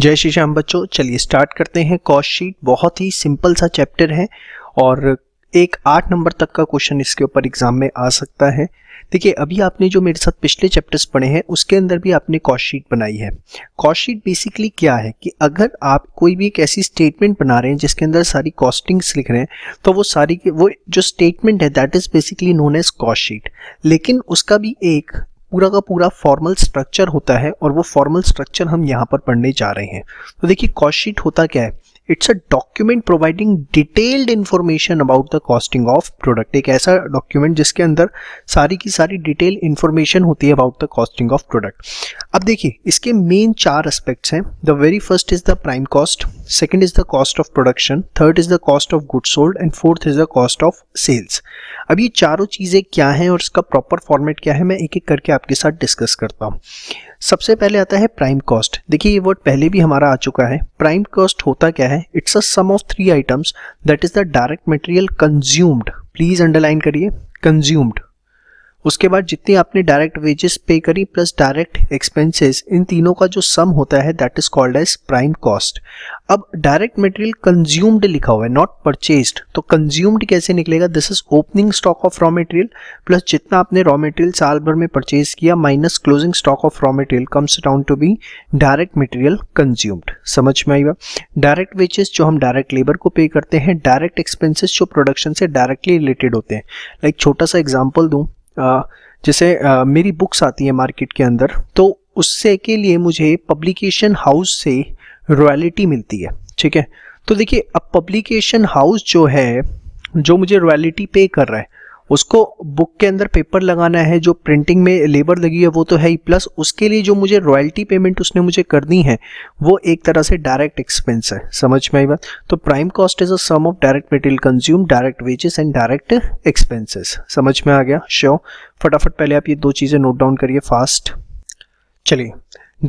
जय श्री श्याम बच्चों चलिए स्टार्ट करते हैं कॉस्ट शीट बहुत ही सिंपल सा चैप्टर है और एक आठ नंबर तक का क्वेश्चन इसके ऊपर एग्जाम में आ सकता है देखिए अभी आपने जो मेरे साथ पिछले चैप्टर्स पढ़े हैं उसके अंदर भी आपने कॉस्ट शीट बनाई है कॉस्ट शीट बेसिकली क्या है कि अगर आप कोई भी एक ऐसी स्टेटमेंट बना रहे हैं जिसके अंदर सारी कॉस्टिंग्स लिख रहे हैं तो वो सारी वो जो स्टेटमेंट है that is basically known as cost sheet लेकिन उसका भी एक पूरा का पूरा फॉर्मल स्ट्रक्चर होता है और वो फॉर्मल स्ट्रक्चर हम यहाँ पर पढ़ने जा रहे हैं तो देखिए कॉस्ट शीट होता क्या है it's a document providing detailed information about the costing of product एक ऐसा डॉक्यूमेंट जिसके अंदर सारी की सारी डिटेल इन्फॉर्मेशन होती है about the costing of product अब देखिए इसके मेन चार एस्पेक्ट्स हैं the very first is the prime cost second is the cost of production third is the cost of good sold and fourth is the cost of sales अब ये चारों चीज़ें क्या हैं और इसका प्रॉपर फॉर्मेट क्या है मैं एक एक करके आपके साथ डिस्कस करता हूँ सबसे पहले आता है प्राइम कॉस्ट देखिए ये वर्ड पहले भी हमारा आ चुका है प्राइम कॉस्ट होता क्या है it's a sum of three items that is the direct material consumed please underline करिए कंज्यूम्ड उसके बाद जितनी आपने डायरेक्ट वेजेस पे करी प्लस डायरेक्ट एक्सपेंसेस इन तीनों का जो सम होता है that is called as prime cost अब डायरेक्ट मटेरियल कंज्यूम्ड लिखा हुआ है नॉट परचेस्ड तो कंज्यूम्ड कैसे निकलेगा this is opening stock of raw material plus जितना आपने रॉ मटेरियल साल भर में परचेज किया minus closing stock of raw material comes down to be direct material consumed समझ में आएगा डायरेक्ट वेजेस जो हम डायरेक्ट लेबर को पे करते हैं डायरेक्ट एक्सपेंसेस जो प्रोडक्शन से डायरेक्टली रिलेटेड होते हैं लाइक like छोटा सा एग्जाम्पल दूँ जैसे मेरी बुक्स आती है मार्केट के अंदर तो उससे के लिए मुझे पब्लिकेशन हाउस से रॉयल्टी मिलती है ठीक है तो देखिए अब पब्लिकेशन हाउस जो है जो मुझे रॉयल्टी पे कर रहा है उसको बुक के अंदर पेपर लगाना है जो प्रिंटिंग में लेबर लगी है वो तो है ही प्लस उसके लिए जो मुझे रॉयल्टी पेमेंट उसने मुझे करनी है वो एक तरह से डायरेक्ट एक्सपेंस है समझ में आई बात तो prime cost is a sum of direct material consume direct wages and direct expenses समझ में आ गया श्योर फटाफट पहले आप ये दो चीज़ें नोट डाउन करिए फास्ट चलिए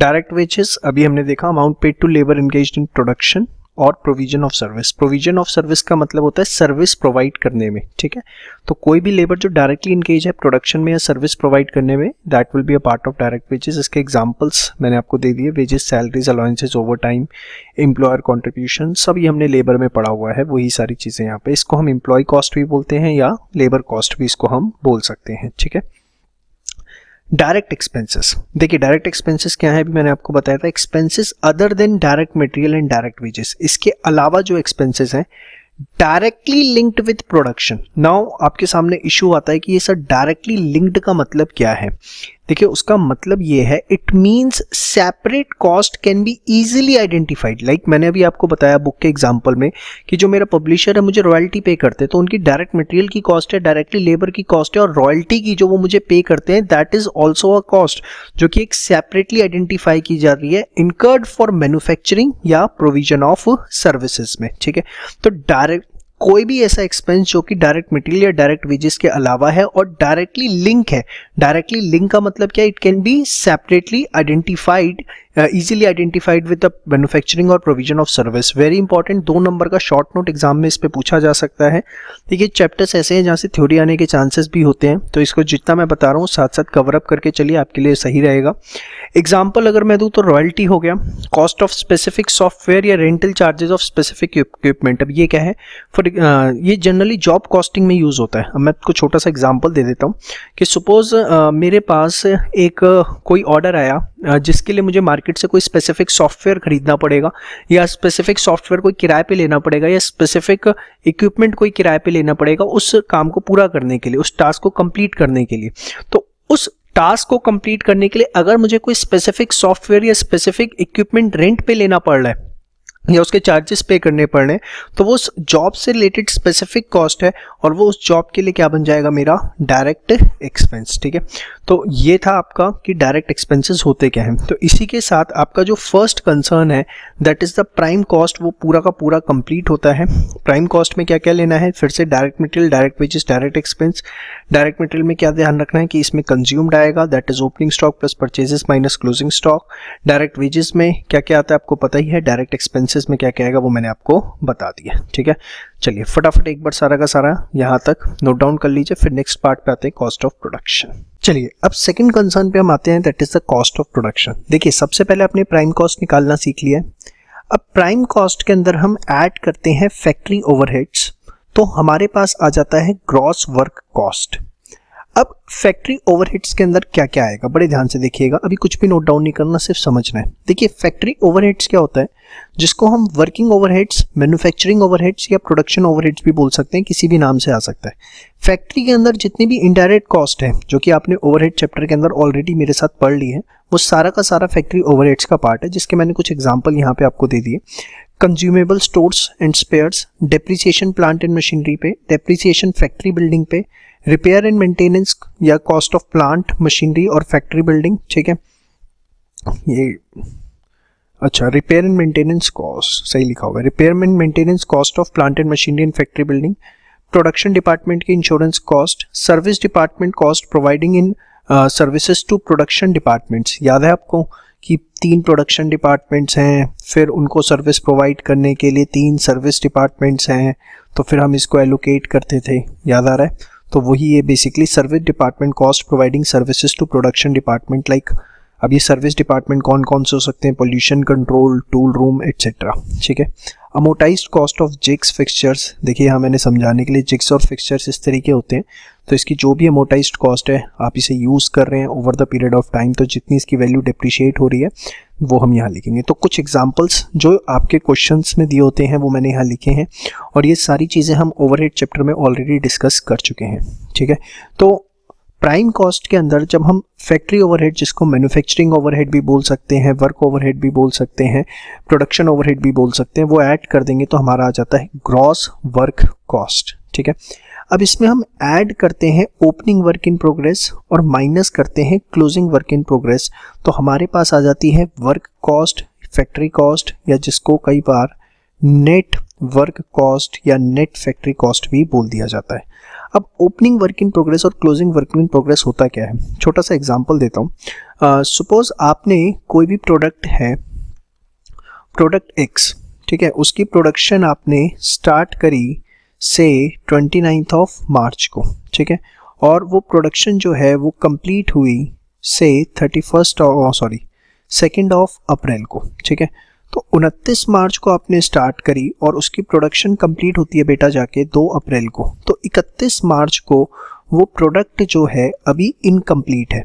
डायरेक्ट वेजेस अभी हमने देखा amount paid to labour engage in production और provision of service provision of service का मतलब होता है सर्विस प्रोवाइड करने में ठीक है तो कोई भी लेबर जो डायरेक्टली इंगेज है प्रोडक्शन में या सर्विस प्रोवाइड करने में that will be a part of direct wages इसके एग्जांपल्स मैंने आपको दे दिए wages salaries allowances over time employer contribution सभी हमने लेबर में पढ़ा हुआ है वही सारी चीज़ें यहाँ पे इसको हम इम्प्लॉय कॉस्ट भी बोलते हैं या लेबर कॉस्ट भी इसको हम बोल सकते हैं ठीक है डायरेक्ट एक्सपेंसेस देखिए डायरेक्ट एक्सपेंसेस क्या है भी मैंने आपको बताया था expenses other than direct material and direct wages इसके अलावा जो एक्सपेंसेस हैं directly linked with production now आपके सामने इशू आता है कि ये सर डायरेक्टली लिंक्ड का मतलब क्या है देखिए उसका मतलब ये है it means separate cost can be easily identified like मैंने अभी आपको बताया बुक के एग्जाम्पल में कि जो मेरा पब्लिशर है मुझे रॉयल्टी पे करते हैं तो उनकी डायरेक्ट मटेरियल की कॉस्ट है डायरेक्टली लेबर की कॉस्ट है और रॉयल्टी की जो वो मुझे पे करते हैं that is also a cost जो कि एक सेपरेटली आइडेंटिफाई की जा रही है इनकर्ड फॉर मैन्युफैक्चरिंग या प्रोविजन ऑफ सर्विसेज में ठीक है तो डायरेक्ट कोई भी ऐसा एक्सपेंस जो कि डायरेक्ट मटेरियल या डायरेक्ट वेजेस के अलावा है और डायरेक्टली लिंक है डायरेक्टली लिंक का मतलब क्या it can be separately identified easily identified with the manufacturing और provision of service very important दो नंबर का शॉर्ट नोट एग्जाम में इस पर पूछा जा सकता है देखिए चैप्टर्स ऐसे हैं जहाँ से थ्योरी आने के चांसेस भी होते हैं तो इसको जितना मैं बता रहा हूँ साथ साथ कवर अप करके चलिए आपके लिए सही रहेगा एग्जाम्पल अगर मैं दूँ तो रॉयल्टी हो गया कॉस्ट ऑफ स्पेसिफिक सॉफ्टवेयर या rental charges of specific equipment अब ये क्या है फॉर uh, ये जनरली जॉब कॉस्टिंग में यूज़ होता है अब मैं आपको छोटा सा एग्जाम्पल दे देता हूँ कि सपोज uh, मेरे पास एक uh, कोई ऑर्डर आया जिसके लिए मुझे मार्केट से कोई स्पेसिफिक सॉफ्टवेयर खरीदना पड़ेगा या स्पेसिफिक सॉफ्टवेयर कोई किराए पे लेना पड़ेगा या स्पेसिफिक इक्विपमेंट कोई किराए पे लेना पड़ेगा उस काम को पूरा करने के लिए उस टास्क को कंप्लीट करने के लिए तो उस टास्क को कंप्लीट करने के लिए अगर मुझे कोई स्पेसिफिक सॉफ्टवेयर या स्पेसिफिक इक्विपमेंट रेंट पे लेना पड़ रहा है या उसके चार्जेस पे करने पड़ने तो वो उस जॉब से रिलेटेड स्पेसिफिक कॉस्ट है और वो उस जॉब के लिए क्या बन जाएगा मेरा डायरेक्ट एक्सपेंस ठीक है तो ये था आपका कि डायरेक्ट एक्सपेंसेस होते क्या हैं तो इसी के साथ आपका जो फर्स्ट कंसर्न है that is the prime cost वो पूरा का पूरा कंप्लीट होता है प्राइम कॉस्ट में क्या क्या लेना है फिर से direct material direct wages direct expense direct material में क्या ध्यान रखना है कि इसमें कंज्यूम्ड आएगा that is opening stock plus purchases minus closing stock direct wages में क्या क्या आता है आपको पता ही है डायरेक्ट एक्सपेंस सेंटेंसेस में क्या क्या आएगा वो मैंने आपको बता दिया ठीक है चलिए फटाफट एक बार सारा का सारा यहाँ तक नोट डाउन कर लीजिए फिर नेक्स्ट पार्ट पे आते हैं कॉस्ट ऑफ प्रोडक्शन चलिए अब सेकंड कंसर्न पे हम आते हैं that is the cost of production देखिए सबसे पहले आपने प्राइम कॉस्ट निकालना सीख लिया है अब प्राइम कॉस्ट के अंदर हम ऐड करते हैं फैक्ट्री ओवरहेड्स तो हमारे पास आ जाता है ग्रॉस वर्क कॉस्ट अब फैक्ट्री ओवरहेड्स के अंदर क्या क्या आएगा बड़े ध्यान से देखिएगा अभी कुछ भी नोट डाउन नहीं करना सिर्फ समझना है देखिए फैक्ट्री ओवरहेड्स क्या होता है जिसको हम वर्किंग ओवरहेड्स मैन्युफैक्चरिंग ओवरहेड्स या प्रोडक्शन ओवरहेड्स भी बोल सकते हैं किसी भी नाम से आ सकता है फैक्ट्री के अंदर जितनी भी इनडायरेक्ट कॉस्ट है जो कि आपने ओवरहेड चैप्टर के अंदर ऑलरेडी मेरे साथ पढ़ ली है वो सारा का सारा फैक्ट्री ओवरहेड्स का पार्ट है जिसके मैंने कुछ एग्जाम्पल यहाँ पे आपको दे दिए consumable stores and spares depreciation plant and machinery पे डेप्रिसिएशन फैक्ट्री बिल्डिंग पे रिपेयर एंड मेंटेनेंस या कॉस्ट ऑफ प्लांट मशीनरी और फैक्ट्री बिल्डिंग ठीक है ये अच्छा रिपेयर एंड मेंटेनेंस कॉस्ट सही लिखा हुआ है repair and maintenance cost of plant and machinery and factory building production department की insurance cost service department cost providing in services to production departments याद है आपको कि तीन प्रोडक्शन डिपार्टमेंट्स हैं फिर उनको सर्विस प्रोवाइड करने के लिए तीन सर्विस डिपार्टमेंट्स हैं तो फिर हम इसको एलोकेट करते थे याद आ रहा है तो वही ये basically service department cost providing services to production department like अब ये सर्विस डिपार्टमेंट कौन कौन से हो सकते हैं pollution control tool room etcetera ठीक है amortize cost of jigs fixtures देखिए यहाँ मैंने समझाने के लिए जिक्स और फिक्सचर्स इस तरीके होते हैं तो इसकी जो भी अमोटाइज कॉस्ट है आप इसे यूज़ कर रहे हैं over the period of time तो जितनी इसकी वैल्यू डिप्रिशिएट हो रही है वो हम यहाँ लिखेंगे तो कुछ एग्जाम्पल्स जो आपके क्वेश्चन में दिए होते हैं वो मैंने यहाँ लिखे हैं और ये सारी चीज़ें हम ओवर चैप्टर में ऑलरेडी डिस्कस कर चुके हैं ठीक है तो प्राइम कॉस्ट के अंदर जब हम फैक्ट्री ओवरहेड जिसको मैन्युफैक्चरिंग ओवरहेड भी बोल सकते हैं वर्क ओवरहेड भी बोल सकते हैं प्रोडक्शन ओवरहेड भी बोल सकते हैं वो ऐड कर देंगे तो हमारा आ जाता है ग्रॉस वर्क कॉस्ट ठीक है अब इसमें हम ऐड करते हैं ओपनिंग वर्क इन प्रोग्रेस और माइनस करते हैं क्लोजिंग वर्क इन प्रोग्रेस तो हमारे पास आ जाती है वर्क कॉस्ट फैक्ट्री कॉस्ट या जिसको कई बार नेट वर्क कॉस्ट या नेट फैक्ट्री कॉस्ट भी बोल दिया जाता है अब ओपनिंग वर्क इन प्रोग्रेस और क्लोजिंग वर्क इन प्रोग्रेस होता क्या है छोटा सा एग्जाम्पल देता हूँ सपोज आपने कोई भी प्रोडक्ट है प्रोडक्ट एक्स ठीक है उसकी प्रोडक्शन आपने स्टार्ट करी से ट्वेंटी नाइन्थ ऑफ मार्च को ठीक है और वो प्रोडक्शन जो है वो कंप्लीट हुई से thirty first sorry second of April को ठीक है तो 29 मार्च को आपने स्टार्ट करी और उसकी प्रोडक्शन कंप्लीट होती है बेटा जाके 2 अप्रैल को तो 31 मार्च को वो प्रोडक्ट जो है अभी इनकम्प्लीट है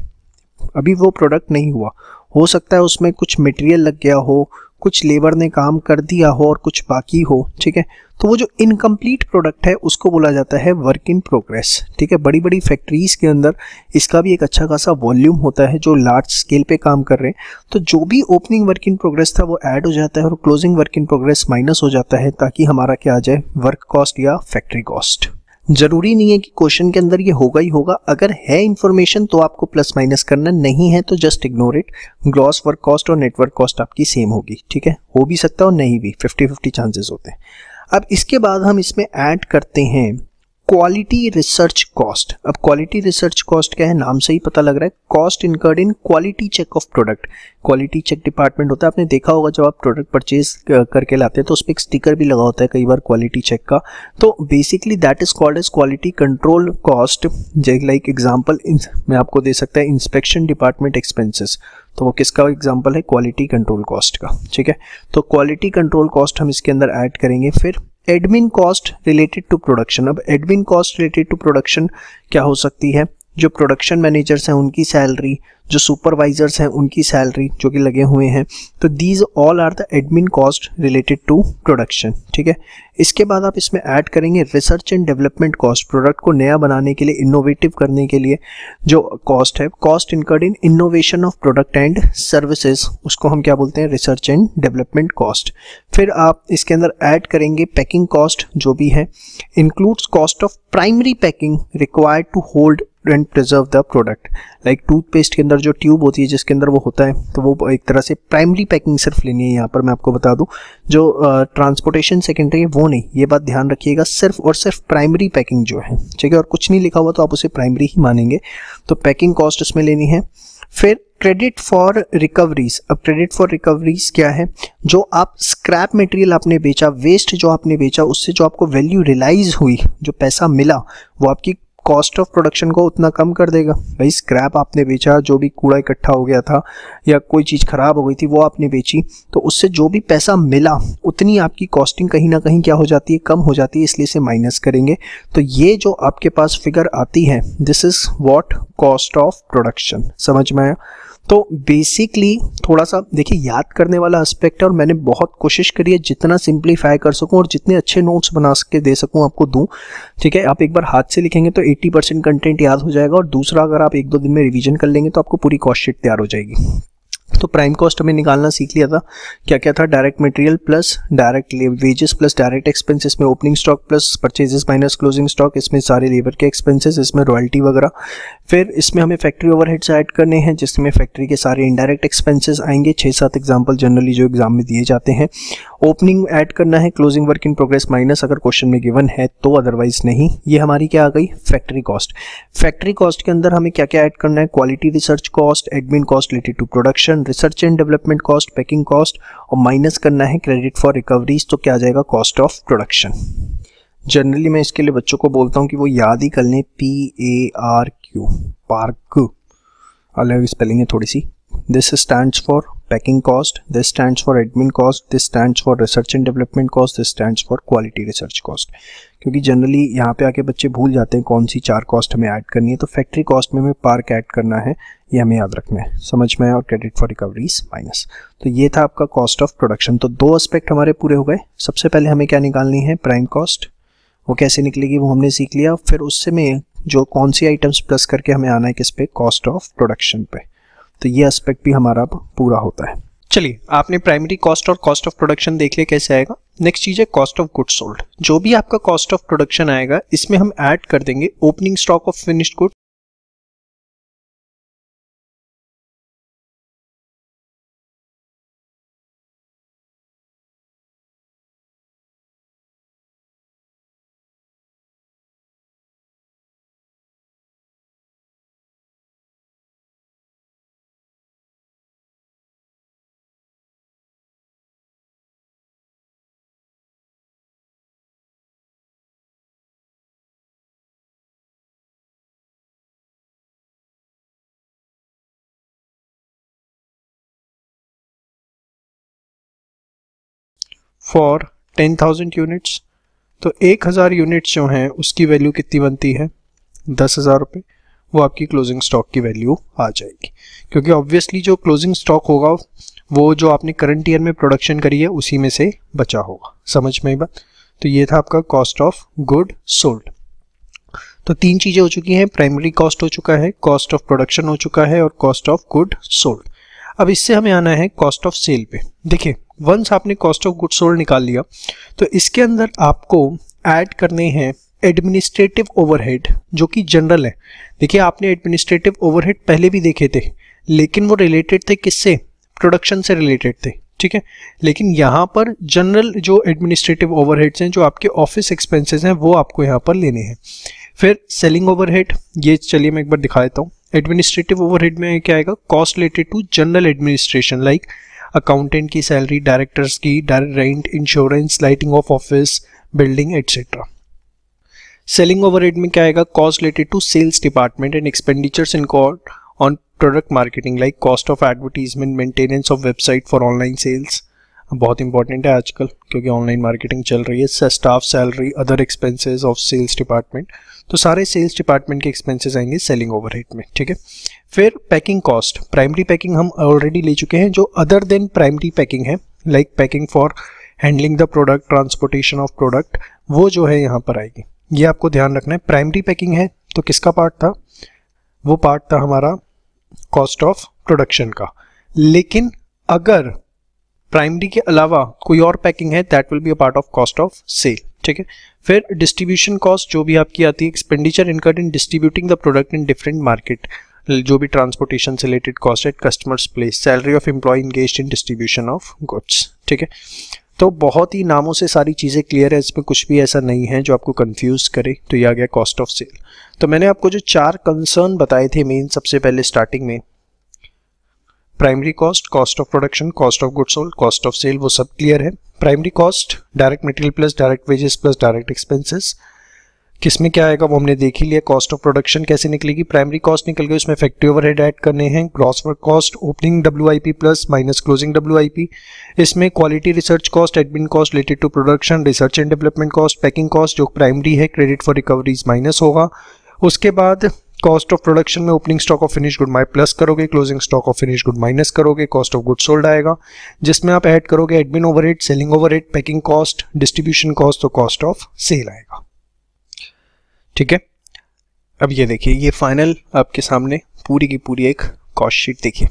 अभी वो प्रोडक्ट नहीं हुआ हो सकता है उसमें कुछ मटेरियल लग गया हो कुछ लेबर ने काम कर दिया हो और कुछ बाकी हो ठीक है तो वो जो इनकम्प्लीट प्रोडक्ट है उसको बोला जाता है वर्क इन प्रोग्रेस ठीक है बड़ी बड़ी फैक्ट्रीज़ के अंदर इसका भी एक अच्छा खासा वॉल्यूम होता है जो लार्ज स्केल पे काम कर रहे हैं तो जो भी ओपनिंग वर्क इन प्रोग्रेस था वो ऐड हो जाता है और closing work in progress minus हो जाता है ताकि हमारा क्या आ जाए वर्क कॉस्ट या फैक्ट्री कॉस्ट जरूरी नहीं है कि क्वेश्चन के अंदर ये होगा ही होगा अगर है इन्फॉर्मेशन तो आपको प्लस माइनस करना नहीं है तो just ignore it gross work cost और नेटवर्क कॉस्ट आपकी सेम होगी ठीक है हो भी सकता है और नहीं भी फिफ्टी फिफ्टी चांसेस होते हैं अब इसके बाद हम इसमें ऐड करते हैं क्वालिटी रिसर्च कॉस्ट अब क्वालिटी रिसर्च कॉस्ट क्या है नाम से ही पता लग रहा है cost incurred in quality check of product quality check department होता है आपने देखा होगा जब आप प्रोडक्ट परचेज करके लाते हैं तो उस पर एक स्टिकर भी लगा होता है कई बार क्वालिटी चेक का तो basically that is called as quality control cost like example मैं आपको दे सकता है इंस्पेक्शन डिपार्टमेंट एक्सपेंसिस तो वो किसका एग्जाम्पल है क्वालिटी कंट्रोल कॉस्ट का ठीक है तो क्वालिटी कंट्रोल कॉस्ट हम इसके अंदर ऐड करेंगे फिर admin cost related to production अब admin cost related to production क्या हो सकती है जो प्रोडक्शन मैनेजर्स हैं उनकी सैलरी जो सुपरवाइजर्स हैं उनकी सैलरी जो कि लगे हुए हैं तो these all are the admin cost related to production ठीक है इसके बाद आप इसमें ऐड करेंगे research and development cost product को नया बनाने के लिए इनोवेटिव करने के लिए जो कॉस्ट है cost incurred in innovation of product and services उसको हम क्या बोलते हैं रिसर्च एंड डेवलपमेंट कॉस्ट फिर आप इसके अंदर ऐड करेंगे पैकिंग कॉस्ट जो भी है includes cost of primary packing required to hold and preserve the product like toothpaste के अंदर जो ट्यूब होती है जिसके अंदर वो होता है तो वो एक तरह से प्राइमरी पैकिंग सिर्फ लेनी है यहाँ पर मैं आपको बता दूँ जो ट्रांसपोर्टेशन सेकेंडरी है वो नहीं ये बात ध्यान रखिएगा सिर्फ और सिर्फ प्राइमरी पैकिंग जो है ठीक है और कुछ नहीं लिखा हुआ तो आप उसे प्राइमरी ही मानेंगे तो पैकिंग कॉस्ट इसमें लेनी है फिर क्रेडिट फॉर रिकवरीज अब क्रेडिट फॉर रिकवरीज क्या है जो आप स्क्रैप मटेरियल आपने बेचा वेस्ट जो आपने बेचा उससे जो आपको वैल्यू रियलाइज हुई जो पैसा मिला वो आपकी कॉस्ट ऑफ प्रोडक्शन को उतना कम कर देगा भाई स्क्रैप आपने बेचा जो भी कूड़ा इकट्ठा हो गया था या कोई चीज़ ख़राब हो गई थी वो आपने बेची तो उससे जो भी पैसा मिला उतनी आपकी कॉस्टिंग कहीं ना कहीं क्या हो जाती है कम हो जाती है इसलिए इसे माइनस करेंगे तो ये जो आपके पास फिगर आती है this is what cost of production समझ में आया तो बेसिकली थोड़ा सा देखिए याद करने वाला एस्पेक्ट है और मैंने बहुत कोशिश करी है जितना सिंप्लीफाई कर सकूं और जितने अच्छे नोट्स बना के दे सकूं आपको दूं ठीक है आप एक बार हाथ से लिखेंगे तो 80 परसेंट कंटेंट याद हो जाएगा और दूसरा अगर आप एक दो दिन में रिवीजन कर लेंगे तो आपको पूरी कॉस्ट शीट तैयार हो जाएगी तो प्राइम कॉस्ट हमें निकालना सीख लिया था क्या क्या था direct material plus direct wages plus direct expense में opening stock plus purchases minus closing stock इसमें सारे लेबर के एक्सपेंसेस इसमें रॉयल्टी वगैरह फिर इसमें हमें फैक्ट्री ओवरहेड्स ऐड करने हैं जिसमें फैक्ट्री के सारे इनडायरेक्ट एक्सपेंसेस आएंगे छः सात एग्जाम्पल जनरली जो एग्जाम में दिए जाते हैं ओपनिंग ऐड करना है closing work in progress minus अगर क्वेश्चन में गिवन है तो अदरवाइज नहीं ये हमारी क्या आ गई फैक्ट्री कॉस्ट फैक्ट्री कॉस्ट के अंदर हमें क्या क्या ऐड करना है quality research cost admin cost related to production अपन research and development cost packing cost और माइनस करना है क्रेडिट फॉर रिकवरीज तो क्या आ जाएगा कॉस्ट ऑफ प्रोडक्शन जनरली मैं इसके लिए बच्चों को बोलता हूँ कि वो याद ही कर लें P A R Q park अलग स्पेलिंग है थोड़ी सी this stand for packing cost this stand for admin cost this stand for research and development cost this stand for quality research cost क्योंकि जनरली यहाँ पे आके बच्चे भूल जाते हैं कौन सी चार कॉस्ट हमें ऐड करनी है तो फैक्ट्री कॉस्ट में हमें पार्क ऐड करना है ये हमें याद रखना है समझ में और क्रेडिट फॉर रिकवरीज माइनस तो ये था आपका कॉस्ट ऑफ प्रोडक्शन तो दो एस्पेक्ट हमारे पूरे हो गए सबसे पहले हमें क्या निकालनी है प्राइम कॉस्ट वो कैसे निकलेगी वो हमने सीख लिया फिर उससे में जो कौन सी आइटम्स प्लस करके हमें आना है किस पे कॉस्ट ऑफ प्रोडक्शन पे तो ये एस्पेक्ट भी हमारा अब पूरा होता है चलिए आपने प्राइमरी कॉस्ट और कॉस्ट ऑफ प्रोडक्शन देख लिया कैसे आएगा नेक्स्ट चीज है कॉस्ट ऑफ गुड सोल्ड जो भी आपका कॉस्ट ऑफ प्रोडक्शन आएगा इसमें हम ऐड कर देंगे opening stock of finished good for ten thousand units तो एक हज़ार यूनिट्स जो हैं उसकी वैल्यू कितनी बनती है दस हज़ार रुपये वो आपकी क्लोजिंग स्टॉक की वैल्यू आ जाएगी क्योंकि ऑब्वियसली जो क्लोजिंग स्टॉक होगा वो जो आपने करंट ईयर में प्रोडक्शन करी है उसी में से बचा होगा समझ में बात तो ये था आपका कॉस्ट ऑफ गुड सोल्ड तो तीन चीज़ें हो चुकी हैं प्राइमरी कॉस्ट हो चुका है कॉस्ट ऑफ प्रोडक्शन हो चुका है और कॉस्ट ऑफ गुड सोल्ड अब इससे हमें आना है कॉस्ट ऑफ सेल पे देखिए वंस आपने कॉस्ट ऑफ गुड सोल्ड निकाल लिया तो इसके अंदर आपको ऐड करने हैं एडमिनिस्ट्रेटिव ओवरहेड जो कि जनरल है देखिए आपने एडमिनिस्ट्रेटिव ओवरहेड पहले भी देखे थे लेकिन वो रिलेटेड थे किससे प्रोडक्शन से रिलेटेड थे ठीक है लेकिन यहाँ पर जनरल जो एडमिनिस्ट्रेटिव ओवरहेड्स हैं जो आपके ऑफिस एक्सपेंसेस हैं वो आपको यहाँ पर लेने हैं फिर सेलिंग ओवरहेड ये चलिए मैं एक बार दिखा देता हूँ एडमिनिस्ट्रेटिव ओवरहेड में क्या आएगा cost related to general administration like accountant की सैलरी डायरेक्टर्स की rent insurance lighting of office building etcetera selling overhead में क्या आएगा cost related to sales department and expenditures in on product marketing like cost of advertisement maintenance of website for online sales बहुत important है आजकल क्योंकि online marketing चल रही है staff salary other expenses of sales department तो सारे sales department के एक्सपेंसेस आएंगे सेलिंग ओवर में ठीक है फिर पैकिंग कॉस्ट प्राइमरी पैकिंग हम ऑलरेडी ले चुके हैं जो अदर देन प्राइमरी पैकिंग है like packing for handling the product transportation of product वो जो है यहाँ पर आएगी ये आपको ध्यान रखना है प्राइमरी पैकिंग है तो किसका पार्ट था वो पार्ट था हमारा कॉस्ट ऑफ प्रोडक्शन का लेकिन अगर प्राइमरी के अलावा कोई और पैकिंग है that will be a part of cost of sale ठीक है फिर डिस्ट्रीब्यूशन कॉस्ट जो भी आपकी आती है expenditure incurred in distributing the product in different market जो भी ट्रांसपोर्टेशन से related cost at customers place salary of employ engage in distribution of goods ठीक है तो बहुत ही नामों से सारी चीज़ें क्लियर है इसमें कुछ भी ऐसा नहीं है जो आपको कंफ्यूज करे तो ये आ गया कॉस्ट ऑफ सेल तो मैंने आपको जो चार कंसर्न बताए थे मेन सबसे पहले स्टार्टिंग में primary cost cost of production cost of good sold cost of sale वो सब क्लियर है primary cost direct material plus direct wages plus direct expenses किसमें क्या आएगा वो हमने देख ही लिया कॉस्ट ऑफ प्रोडक्शन कैसे निकलेगी प्राइमरी कॉस्ट निकल गई उसमें फैक्ट्री ओवर हेड ऐड करने हैं gross work cost opening W plus minus closing W इसमें quality research cost admin cost related to production research and development cost packing cost जो primary है क्रेडिट फॉर रिकवरीज माइनस होगा उसके बाद cost of production में opening stock of finish good माई plus करोगे closing stock of finish good minus करोगे cost of good sold आएगा जिसमें आप ऐड करोगे admin over selling over packing cost distribution cost और कॉस्ट ऑफ सेल आएगा ठीक है अब ये देखिए ये फाइनल आपके सामने पूरी की पूरी एक कॉस्ट शीट देखिए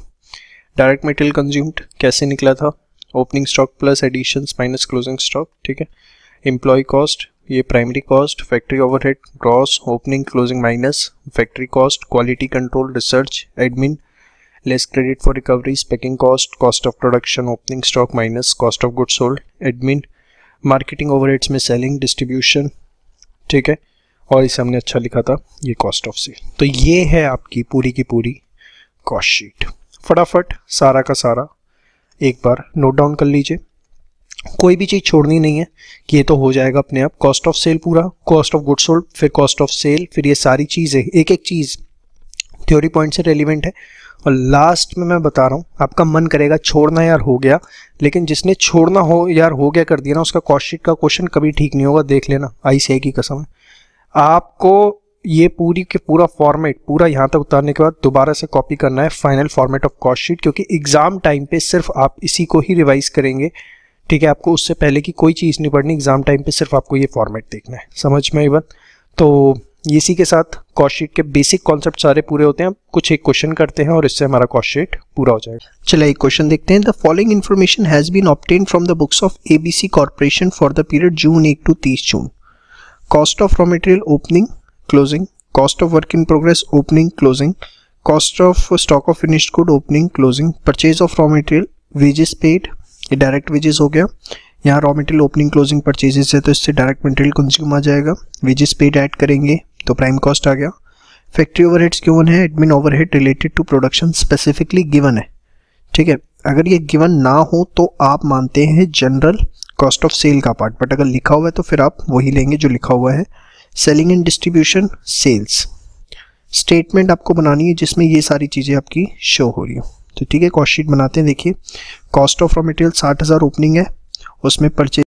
डायरेक्ट मेटेरियल कंज्यूम्ड कैसे निकला था opening stock plus addition minus closing stock ठीक है एम्प्लॉय कॉस्ट ये primary cost factory overhead gross opening closing minus factory cost quality control research admin less credit for recoveries packing cost cost of production opening stock minus cost of good sold admin marketing overheads में selling distribution ठीक है और इसे हमने अच्छा लिखा था ये कॉस्ट ऑफ सेल तो ये है आपकी पूरी की पूरी कॉस्ट शीट फटाफट सारा का सारा एक बार नोट डाउन कर लीजिए कोई भी चीज़ छोड़नी नहीं है कि ये तो हो जाएगा अपने आप कॉस्ट ऑफ सेल पूरा कॉस्ट ऑफ गुड सोल्ड फिर कॉस्ट ऑफ सेल फिर ये सारी चीज़ें एक एक चीज़ थ्योरी पॉइंट से रेलिवेंट है और लास्ट में मैं बता रहा हूँ आपका मन करेगा छोड़ना यार हो गया लेकिन जिसने छोड़ना हो यार हो गया कर दिया ना उसका कॉस्टशीट का क्वेश्चन कभी ठीक नहीं होगा देख लेना आई की कसम है आपको ये पूरी के पूरा फॉर्मेट पूरा यहाँ तक उतारने के बाद दोबारा से कॉपी करना है final format of cost sheet sheet क्योंकि एग्ज़ाम टाइम पे सिर्फ आप इसी को ही रिवाइज करेंगे ठीक है आपको उससे पहले की कोई चीज़ नहीं पढ़नी एग्ज़ाम टाइम पे सिर्फ आपको ये फॉर्मेट देखना है समझ में इवन तो इसी के साथ कॉस्टशीट के बेसिक कॉन्सेप्ट सारे पूरे होते हैं कुछ एक क्वेश्चन करते हैं और इससे हमारा कॉस्टशीट पूरा हो जाएगा चलिए एक क्वेश्चन देखते हैं the following information has been obtained from the books of ABC corporation for the period June एक टू तीस June cost of raw material opening closing cost of work in progress opening closing cost of stock of finished good opening closing purchase of raw material wages paid ये direct wages हो गया यहाँ raw material opening closing purchases है तो इससे direct material consume आ जाएगा wages paid ad करेंगे तो प्राइम कॉस्ट आ गया फैक्ट्री ओवरहेड्स गिवन है admin overhead related to production specifically given है ठीक है अगर ये गिवन ना हो तो आप मानते हैं जनरल कॉस्ट ऑफ सेल का पार्ट बट अगर लिखा हुआ है तो फिर आप वही लेंगे जो लिखा हुआ है selling and distribution sales statement आपको बनानी है जिसमें ये सारी चीज़ें आपकी शो हो रही हो तो ठीक है कॉस्ट शीट बनाते हैं देखिए कॉस्ट ऑफ रॉ मटेरियल साठ हज़ार ओपनिंग है उसमें परचेज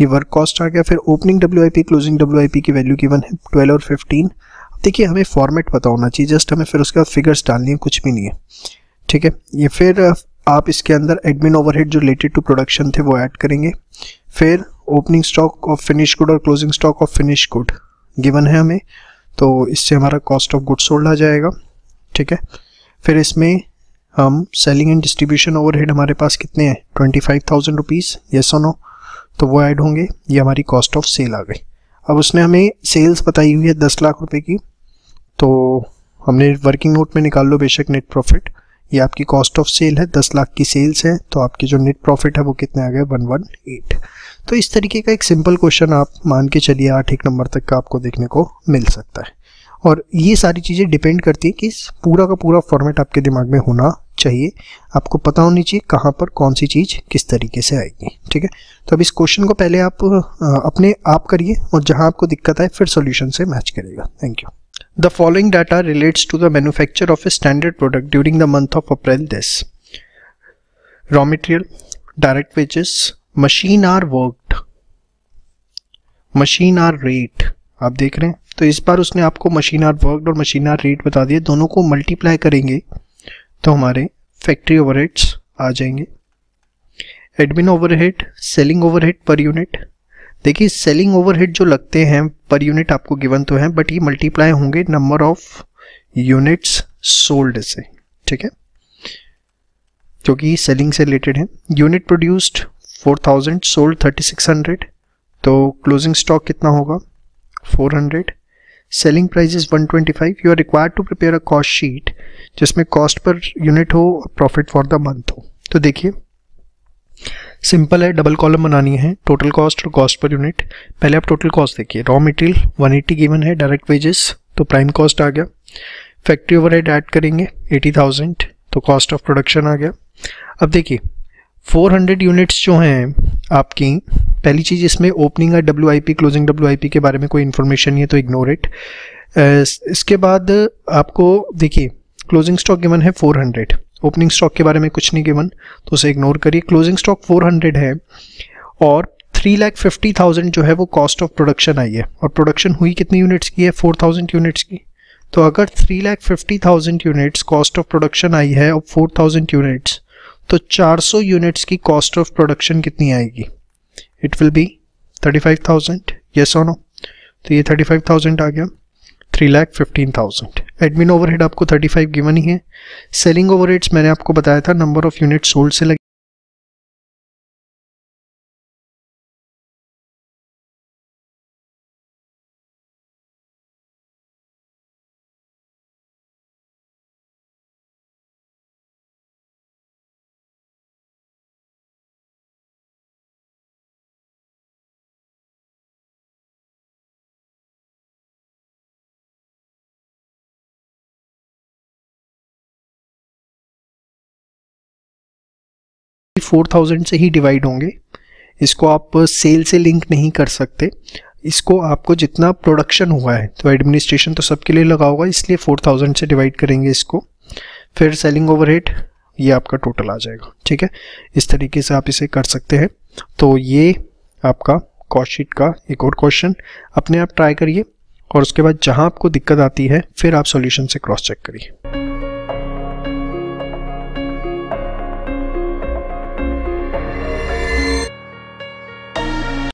ये वर्क कॉस्ट आ गया फिर ओपनिंग डब्ल्यू क्लोजिंग डब्ल्यू की वैल्यू गिवन है ट्वेल्व और फिफ्टीन देखिए हमें फॉर्मेट पता होना चाहिए जस्ट हमें फिर उसके बाद फिगर्स डालनी है कुछ भी नहीं है ठीक है ये फिर आप इसके अंदर एडमिन ओवरहेड जो रिलेटेड टू प्रोडक्शन थे वो ऐड करेंगे फिर opening stock of finish good और closing stock of finish good given है हमें तो इससे हमारा कॉस्ट ऑफ गुड सोल्ड आ जाएगा ठीक है फिर इसमें हम सेलिंग एंड डिस्ट्रीब्यूशन ओवरहेड हमारे पास कितने हैं twenty five thousand rupees yes और नो तो वो ऐड होंगे ये हमारी कॉस्ट ऑफ सेल आ गई अब उसने हमें सेल्स बताई हुई है दस लाख रुपए की तो हमने वर्किंग नोट में निकाल लो बेशक नेट प्रॉफिट ये आपकी कॉस्ट ऑफ सेल है दस लाख की सेल्स है तो आपकी जो नेट प्रॉफिट है वो कितने आ गए वन वन एट तो इस तरीके का एक सिंपल क्वेश्चन आप मान के चलिए आठ एक नंबर तक का आपको देखने को मिल सकता है और ये सारी चीज़ें डिपेंड करती है कि पूरा का पूरा फॉर्मेट आपके दिमाग में होना चाहिए आपको पता होनी चाहिए कहाँ पर कौन सी चीज़ किस तरीके से आएगी ठीक है तो अब इस क्वेश्चन को पहले आप अपने आप करिए और जहाँ आपको दिक्कत आए फिर सोल्यूशन से मैच करिएगा thank you the following data relates to the manufacture of a standard product during the month of April this raw material direct wages machine hour worked machine hour rate आप देख रहे हैं तो इस बार उसने आपको मशीन आर वर्कड और मशीन आर रेट बता दिए दोनों को मल्टीप्लाई करेंगे तो हमारे फैक्ट्री ओवरहेड्स आ जाएंगे admin overhead selling overhead per unit देखिए सेलिंग ओवरहेड जो लगते हैं पर यूनिट आपको गिवन तो है बट ये मल्टीप्लाई होंगे नंबर ऑफ यूनिट्स सोल्ड से ठीक है क्योंकि सेलिंग से रिलेटेड है यूनिट प्रोड्यूस्ड 4000 सोल्ड 3600 तो क्लोजिंग स्टॉक कितना होगा 400 selling price is five you are required to prepare a cost sheet जिसमें कॉस्ट पर यूनिट हो प्रॉफिट फॉर द मंथ हो तो देखिए सिंपल है डबल कॉलम बनानी है टोटल कॉस्ट और कॉस्ट पर यूनिट पहले आप टोटल कॉस्ट देखिए रॉ मटेरियल 180 गिवन है डायरेक्ट वेजेस तो प्राइम कॉस्ट आ गया फैक्ट्री ओवरहेड ऐड करेंगे 80,000 तो कॉस्ट ऑफ प्रोडक्शन आ गया अब देखिए 400 यूनिट्स जो हैं आपकी पहली चीज़ इसमें ओपनिंग है डब्ल्यू क्लोजिंग डब्ल्यू के बारे में कोई इन्फॉर्मेशन है तो इग्नोर इट इसके बाद आपको देखिए क्लोजिंग स्टॉक गिवन है 400 ओपनिंग स्टॉक के बारे में कुछ नहीं गिवन तो उसे इग्नोर करिए क्लोजिंग स्टॉक 400 है और थ्री लैख फिफ्टी थाउजेंड जो है वो कॉस्ट ऑफ प्रोडक्शन आई है और प्रोडक्शन हुई कितनी यूनिट्स की है फोर थाउजेंड यूनिट्स की तो अगर three lakh fifty thousand units cost of production आई है और फोर थाउजेंड यूनिट्स तो चार सौ यूनिट्स की कॉस्ट ऑफ प्रोडक्शन कितनी आएगी it will be thirty five thousand yes और तो ये थर्टी फाइव थाउजेंड आ गया three lakh fifteen thousand admin over head आपको थर्टी फाइव गिवन ही है सेलिंग ओवरहेड्स मैंने आपको बताया था नंबर ऑफ यूनिट सोल्ड से लगे फोर थाउजेंड से ही डिवाइड होंगे इसको आप सेल से लिंक नहीं कर सकते इसको आपको जितना प्रोडक्शन हुआ है तो एडमिनिस्ट्रेशन तो सबके लिए लगा होगा इसलिए फोर थाउजेंड से डिवाइड करेंगे इसको फिर सेलिंग ओवरहेड ये आपका टोटल आ जाएगा ठीक है इस तरीके से आप इसे कर सकते हैं तो ये आपका कॉशीट का एक और क्वेश्चन अपने आप ट्राई करिए और उसके बाद जहाँ आपको दिक्कत आती है फिर आप सॉल्यूशन से क्रॉस चेक करिए